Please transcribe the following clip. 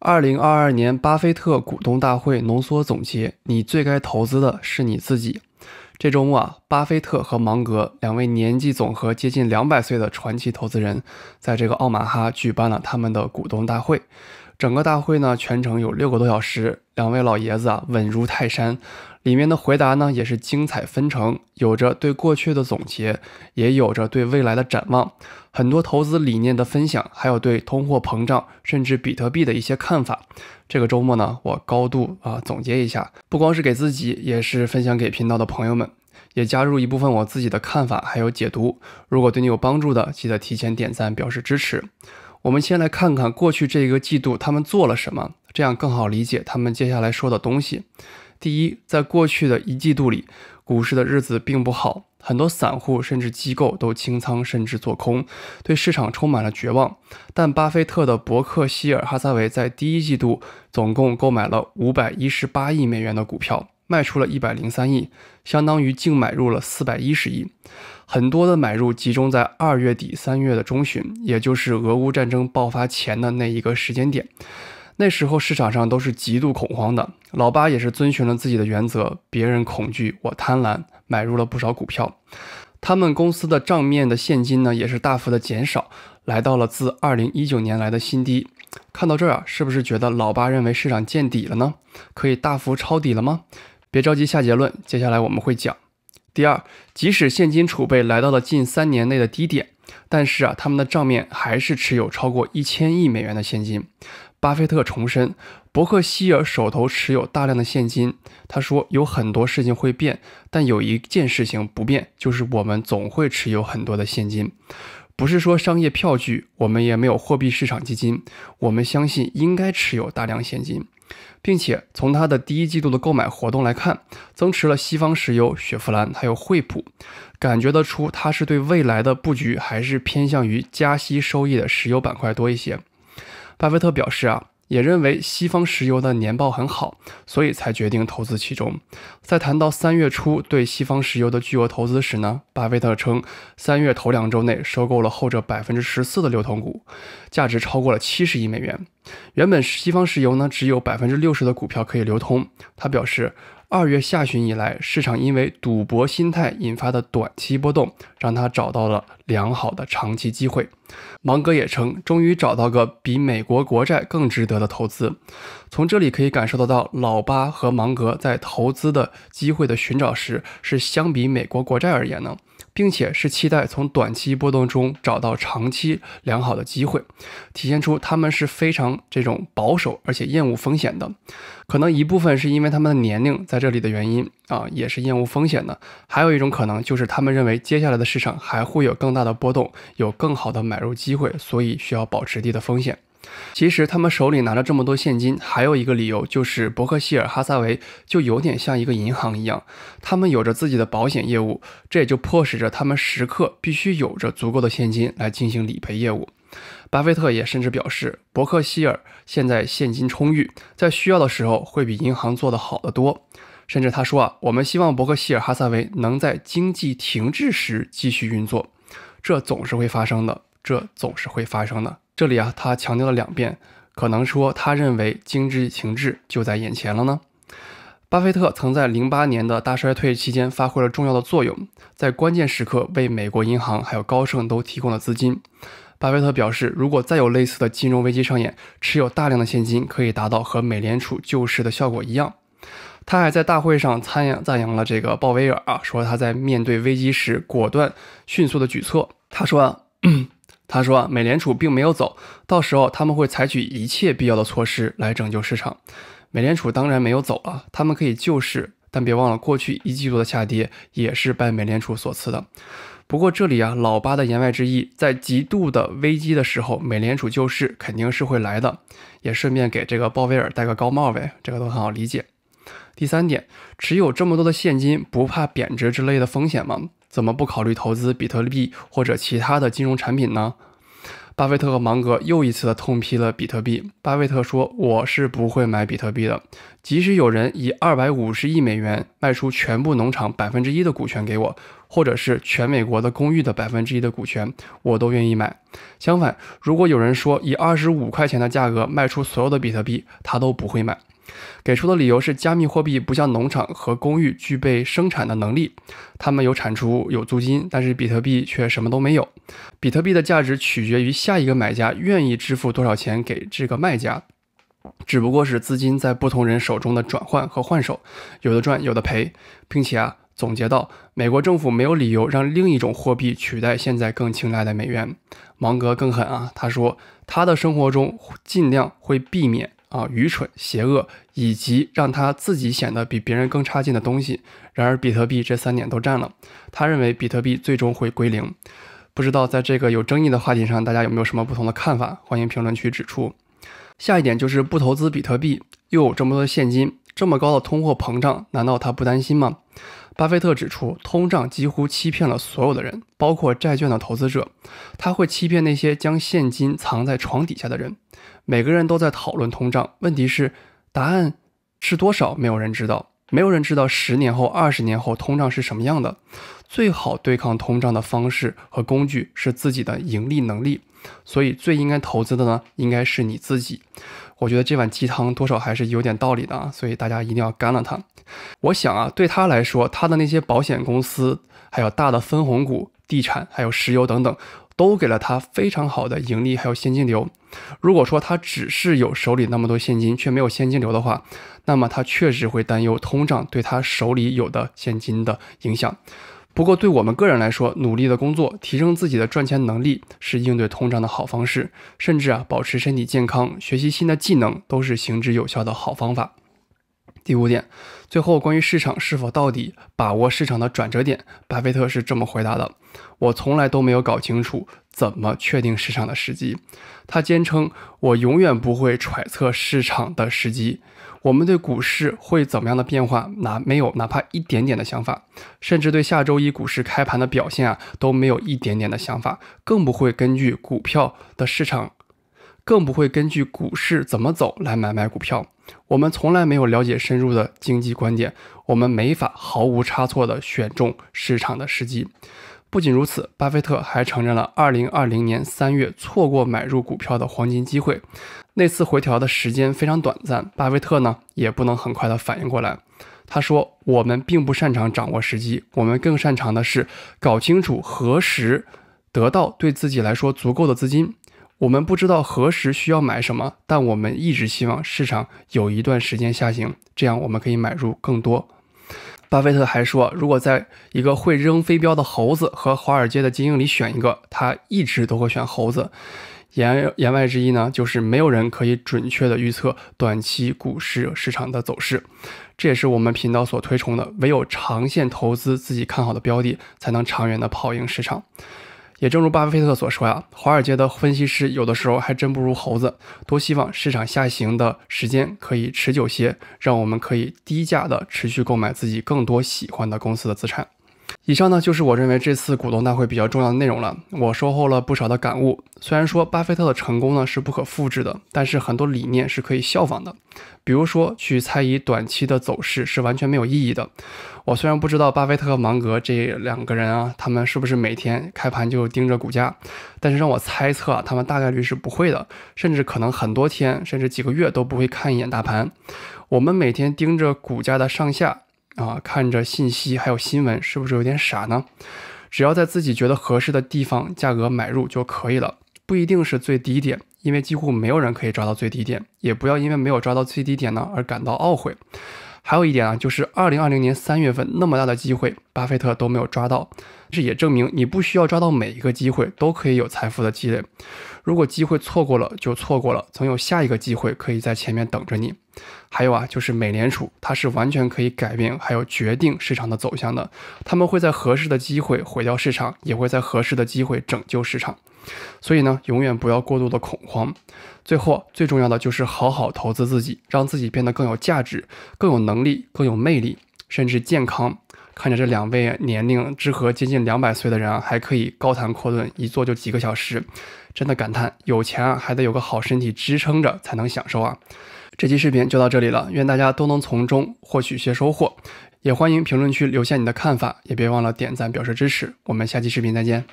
二零二二年巴菲特股东大会浓缩总结：你最该投资的是你自己。这周末啊，巴菲特和芒格两位年纪总和接近两百岁的传奇投资人，在这个奥马哈举办了他们的股东大会。整个大会呢，全程有六个多小时，两位老爷子啊稳如泰山，里面的回答呢也是精彩纷呈，有着对过去的总结，也有着对未来的展望，很多投资理念的分享，还有对通货膨胀甚至比特币的一些看法。这个周末呢，我高度啊总结一下，不光是给自己，也是分享给频道的朋友们，也加入一部分我自己的看法还有解读。如果对你有帮助的，记得提前点赞表示支持。我们先来看看过去这一个季度他们做了什么，这样更好理解他们接下来说的东西。第一，在过去的一季度里，股市的日子并不好，很多散户甚至机构都清仓甚至做空，对市场充满了绝望。但巴菲特的伯克希尔哈撒韦在第一季度总共购买了五百一十八亿美元的股票。卖出了一百零三亿，相当于净买入了四百一十亿，很多的买入集中在二月底三月的中旬，也就是俄乌战争爆发前的那一个时间点。那时候市场上都是极度恐慌的，老八也是遵循了自己的原则，别人恐惧我贪婪，买入了不少股票。他们公司的账面的现金呢，也是大幅的减少，来到了自二零一九年来的新低。看到这儿，啊，是不是觉得老八认为市场见底了呢？可以大幅抄底了吗？别着急下结论，接下来我们会讲。第二，即使现金储备来到了近三年内的低点，但是啊，他们的账面还是持有超过一千亿美元的现金。巴菲特重申，伯克希尔手头持有大量的现金。他说，有很多事情会变，但有一件事情不变，就是我们总会持有很多的现金。不是说商业票据，我们也没有货币市场基金，我们相信应该持有大量现金。并且从它的第一季度的购买活动来看，增持了西方石油、雪佛兰还有惠普，感觉得出它是对未来的布局还是偏向于加息收益的石油板块多一些。巴菲特表示啊。也认为西方石油的年报很好，所以才决定投资其中。在谈到三月初对西方石油的巨额投资时呢，巴菲特称，三月头两周内收购了后者百分之十四的流通股，价值超过了七十亿美元。原本西方石油呢只有百分之六十的股票可以流通，他表示。二月下旬以来，市场因为赌博心态引发的短期波动，让他找到了良好的长期机会。芒格也称，终于找到个比美国国债更值得的投资。从这里可以感受得到，老巴和芒格在投资的机会的寻找时，是相比美国国债而言呢？并且是期待从短期波动中找到长期良好的机会，体现出他们是非常这种保守而且厌恶风险的。可能一部分是因为他们的年龄在这里的原因啊，也是厌恶风险的。还有一种可能就是他们认为接下来的市场还会有更大的波动，有更好的买入机会，所以需要保持低的风险。其实他们手里拿着这么多现金，还有一个理由就是伯克希尔哈萨维就有点像一个银行一样，他们有着自己的保险业务，这也就迫使着他们时刻必须有着足够的现金来进行理赔业务。巴菲特也甚至表示，伯克希尔现在现金充裕，在需要的时候会比银行做得好得多。甚至他说啊，我们希望伯克希尔哈萨维能在经济停滞时继续运作，这总是会发生的，这总是会发生的。这里啊，他强调了两遍，可能说他认为精致情志就在眼前了呢。巴菲特曾在零八年的大衰退期间发挥了重要的作用，在关键时刻为美国银行还有高盛都提供了资金。巴菲特表示，如果再有类似的金融危机上演，持有大量的现金可以达到和美联储救市的效果一样。他还在大会上参扬赞扬了这个鲍威尔啊，说他在面对危机时果断迅速的举措。他说啊。他说啊，美联储并没有走到时候，他们会采取一切必要的措施来拯救市场。美联储当然没有走了，他们可以救市，但别忘了过去一季度的下跌也是拜美联储所赐的。不过这里啊，老八的言外之意，在极度的危机的时候，美联储救市肯定是会来的，也顺便给这个鲍威尔戴个高帽呗，这个都很好理解。第三点，持有这么多的现金不怕贬值之类的风险吗？怎么不考虑投资比特币或者其他的金融产品呢？巴菲特和芒格又一次的痛批了比特币。巴菲特说：“我是不会买比特币的，即使有人以二百五十亿美元卖出全部农场百分之一的股权给我，或者是全美国的公寓的百分之一的股权，我都愿意买。相反，如果有人说以二十五块钱的价格卖出所有的比特币，他都不会买。”给出的理由是，加密货币不像农场和公寓具备生产的能力，它们有产出、有租金，但是比特币却什么都没有。比特币的价值取决于下一个买家愿意支付多少钱给这个卖家，只不过是资金在不同人手中的转换和换手，有的赚，有的赔。并且啊，总结到，美国政府没有理由让另一种货币取代现在更青睐的美元。芒格更狠啊，他说，他的生活中尽量会避免。啊，愚蠢、邪恶，以及让他自己显得比别人更差劲的东西。然而，比特币这三点都占了。他认为比特币最终会归零。不知道在这个有争议的话题上，大家有没有什么不同的看法？欢迎评论区指出。下一点就是不投资比特币，又有这么多现金。这么高的通货膨胀，难道他不担心吗？巴菲特指出，通胀几乎欺骗了所有的人，包括债券的投资者。他会欺骗那些将现金藏在床底下的人。每个人都在讨论通胀，问题是答案是多少？没有人知道，没有人知道十年后、二十年后通胀是什么样的。最好对抗通胀的方式和工具是自己的盈利能力，所以最应该投资的呢，应该是你自己。我觉得这碗鸡汤多少还是有点道理的啊，所以大家一定要干了它。我想啊，对他来说，他的那些保险公司，还有大的分红股、地产，还有石油等等，都给了他非常好的盈利还有现金流。如果说他只是有手里那么多现金，却没有现金流的话，那么他确实会担忧通胀对他手里有的现金的影响。不过，对我们个人来说，努力的工作，提升自己的赚钱能力，是应对通胀的好方式。甚至啊，保持身体健康，学习新的技能，都是行之有效的好方法。第五点。最后，关于市场是否到底把握市场的转折点，巴菲特是这么回答的：“我从来都没有搞清楚怎么确定市场的时机。”他坚称：“我永远不会揣测市场的时机。我们对股市会怎么样的变化，哪没有哪怕一点点的想法，甚至对下周一股市开盘的表现啊都没有一点点的想法，更不会根据股票的市场。”更不会根据股市怎么走来买卖股票。我们从来没有了解深入的经济观点，我们没法毫无差错地选中市场的时机。不仅如此，巴菲特还承认了2020年3月错过买入股票的黄金机会。那次回调的时间非常短暂，巴菲特呢也不能很快地反应过来。他说：“我们并不擅长掌握时机，我们更擅长的是搞清楚何时得到对自己来说足够的资金。”我们不知道何时需要买什么，但我们一直希望市场有一段时间下行，这样我们可以买入更多。巴菲特还说，如果在一个会扔飞镖的猴子和华尔街的精英里选一个，他一直都会选猴子。言言外之意呢，就是没有人可以准确的预测短期股市市场的走势。这也是我们频道所推崇的，唯有长线投资自己看好的标的，才能长远的跑赢市场。也正如巴菲特所说呀，华尔街的分析师有的时候还真不如猴子。多希望市场下行的时间可以持久些，让我们可以低价的持续购买自己更多喜欢的公司的资产。以上呢就是我认为这次股东大会比较重要的内容了。我收获了不少的感悟。虽然说巴菲特的成功呢是不可复制的，但是很多理念是可以效仿的。比如说，去猜疑短期的走势是完全没有意义的。我虽然不知道巴菲特和芒格这两个人啊，他们是不是每天开盘就盯着股价，但是让我猜测啊，他们大概率是不会的，甚至可能很多天甚至几个月都不会看一眼大盘。我们每天盯着股价的上下。啊，看着信息还有新闻，是不是有点傻呢？只要在自己觉得合适的地方价格买入就可以了，不一定是最低点，因为几乎没有人可以抓到最低点，也不要因为没有抓到最低点呢而感到懊悔。还有一点啊，就是二零二零年三月份那么大的机会，巴菲特都没有抓到，这也证明你不需要抓到每一个机会都可以有财富的积累。如果机会错过了，就错过了，总有下一个机会可以在前面等着你。还有啊，就是美联储，它是完全可以改变还有决定市场的走向的。他们会在合适的机会毁掉市场，也会在合适的机会拯救市场。所以呢，永远不要过度的恐慌。最后最重要的就是好好投资自己，让自己变得更有价值、更有能力、更有魅力，甚至健康。看着这两位年龄之和接近两百岁的人啊，还可以高谈阔论，一坐就几个小时，真的感叹：有钱啊，还得有个好身体支撑着才能享受啊。这期视频就到这里了，愿大家都能从中获取些收获，也欢迎评论区留下你的看法，也别忘了点赞表示支持。我们下期视频再见。